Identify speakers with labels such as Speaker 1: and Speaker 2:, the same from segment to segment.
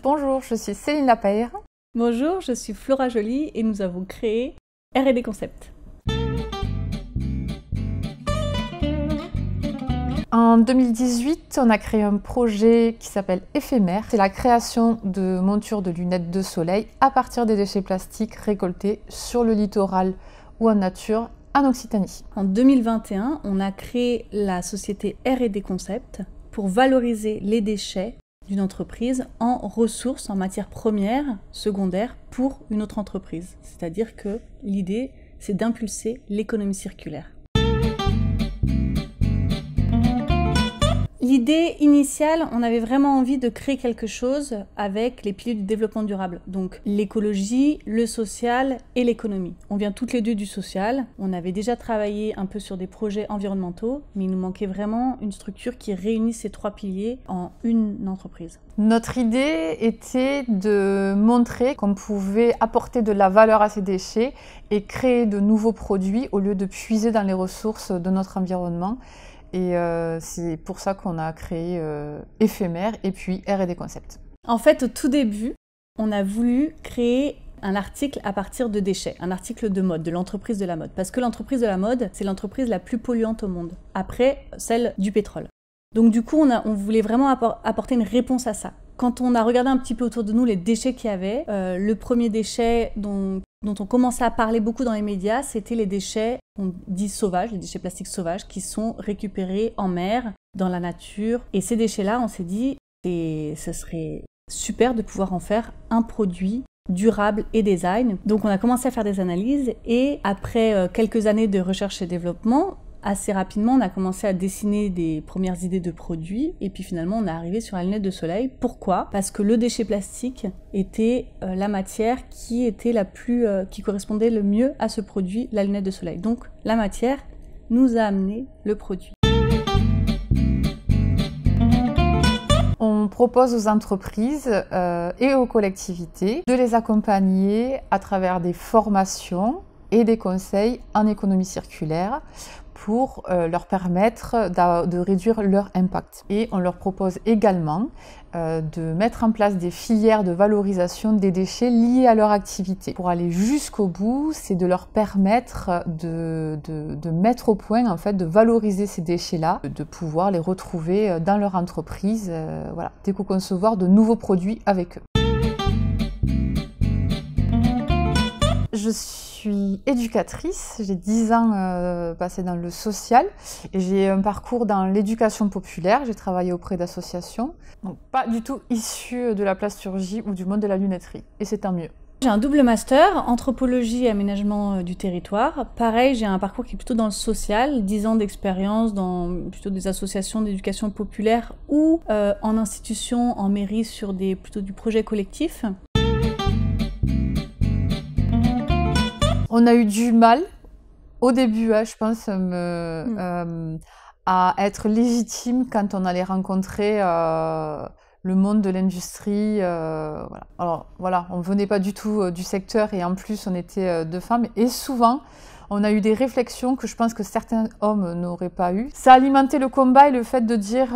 Speaker 1: Bonjour, je suis Céline Paer. Bonjour, je suis Flora Jolie et nous avons créé
Speaker 2: R&D Concept. En 2018, on a créé un projet qui s'appelle Éphémère. C'est la création de montures de lunettes de soleil à partir des déchets plastiques récoltés sur le littoral ou en nature en Occitanie. En 2021, on a créé la
Speaker 1: société R&D Concept pour valoriser les déchets d'une entreprise en ressources, en matières premières, secondaires pour une autre entreprise. C'est-à-dire que l'idée, c'est d'impulser l'économie circulaire. l'idée initiale, on avait vraiment envie de créer quelque chose avec les piliers du développement durable. Donc l'écologie, le social et l'économie. On vient toutes les deux du social. On avait déjà travaillé un peu sur des projets environnementaux, mais il nous manquait vraiment une structure qui réunisse ces trois piliers en une entreprise.
Speaker 2: Notre idée était de montrer qu'on pouvait apporter de la valeur à ces déchets et créer de nouveaux produits au lieu de puiser dans les ressources de notre environnement. Et euh, c'est pour ça qu'on a créé euh, Éphémère et puis R&D Concept.
Speaker 1: En fait, au tout début, on a voulu créer un article à partir de déchets, un article de mode, de l'entreprise de la mode. Parce que l'entreprise de la mode, c'est l'entreprise la plus polluante au monde, après celle du pétrole. Donc du coup, on voulait vraiment apporter une réponse à ça. Quand on a regardé un petit peu autour de nous les déchets qu'il y avait, euh, le premier déchet dont, on commençait à parler beaucoup dans les médias, c'était les déchets, on dit sauvages, les déchets plastiques sauvages, qui sont récupérés en mer, dans la nature. Et ces déchets-là, on s'est dit, ce serait super de pouvoir en faire un produit durable et design. Donc on a commencé à faire des analyses et après euh, quelques années de recherche et développement, assez rapidement, on a commencé à dessiner des premières idées de produits et puis finalement on est arrivé sur la lunette de soleil. Pourquoi Parce que le déchet plastique était euh, la matière qui était la plus euh, qui correspondait le mieux à ce produit, la lunette de soleil. Donc la matière nous a amené le produit.
Speaker 2: On propose aux entreprises euh, et aux collectivités de les accompagner à travers des formations et des conseils en économie circulaire pour euh, leur permettre de réduire leur impact. Et on leur propose également euh, de mettre en place des filières de valorisation des déchets liés à leur activité. Pour aller jusqu'au bout, c'est de leur permettre euh, de, mettre au point, en fait, de valoriser ces déchets-là, de pouvoir les retrouver dans leur entreprise, voilà, d'éco-concevoir de nouveaux produits avec eux. Je suis éducatrice, j'ai 10 ans euh, passé dans le social et j'ai un parcours dans l'éducation populaire, j'ai travaillé auprès d'associations, donc pas du tout issue de la plasturgie ou du monde de la lunetterie, et c'est tant mieux.
Speaker 1: J'ai un double master, anthropologie et aménagement euh, du territoire. Pareil, j'ai un parcours qui est plutôt dans le social, 10 ans d'expérience dans plutôt des associations d'éducation populaire ou euh, en institution, en mairie sur des plutôt du
Speaker 2: projet collectif. On a eu du mal au début, hein, je pense, euh, mm. euh, à être légitime quand on allait rencontrer euh, le monde de l'industrie. Alors voilà, on venait pas du tout du secteur et en plus on était deux femmes et souvent on a eu des réflexions que je pense que certains hommes n'auraient pas eues. Ça alimentait le combat et le fait de dire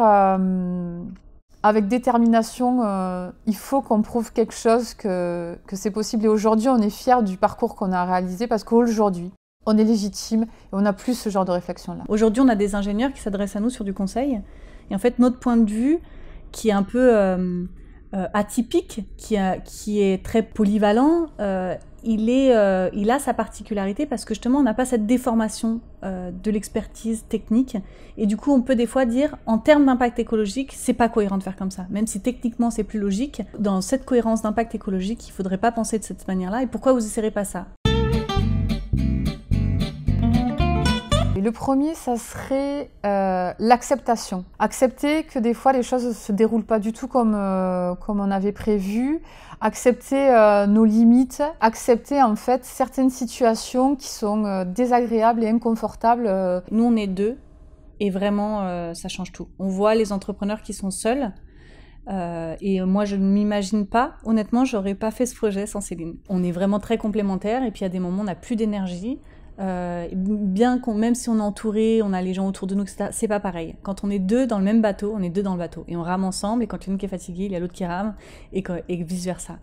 Speaker 2: avec détermination, euh, il faut qu'on prouve quelque chose que, c'est possible. Et aujourd'hui, on est fiers du parcours qu'on a réalisé parce qu'aujourd'hui, on est légitime et on n'a plus ce genre de réflexion-là. Aujourd'hui, on a des ingénieurs qui s'adressent à nous
Speaker 1: sur du conseil. Et en fait, notre point de vue, qui est un peu... Euh, euh, atypique, qui, qui, est très polyvalent, euh, il, est, euh, il a sa particularité parce que justement, on n'a pas cette déformation de l'expertise technique. Et du coup, on peut des fois dire, en termes d'impact écologique, c'est pas cohérent de faire comme ça. Même si techniquement, c'est plus logique, dans cette cohérence d'impact écologique, il faudrait pas penser de cette manière-là. Et pourquoi vous essayerez pas ça
Speaker 2: Le premier, ça serait euh, l'acceptation. Accepter que des fois les choses ne se déroulent pas du tout comme, euh, on avait prévu. Accepter euh, nos limites. Accepter en fait certaines situations qui sont désagréables et inconfortables. Nous, on est deux et vraiment,
Speaker 1: ça change tout. On voit les entrepreneurs qui sont seuls. et moi, je ne m'imagine pas, honnêtement, j'aurais pas fait ce projet sans Céline. On est vraiment très complémentaires et puis à des moments, on n'a plus d'énergie. Euh, bien qu'on, même si on est entouré, on a les gens autour de nous, c'est pas pareil. Quand on est deux dans le même bateau, on est deux dans le bateau et on rame ensemble. Et quand il qui est fatigué, il y a l'autre qui rame et vice versa.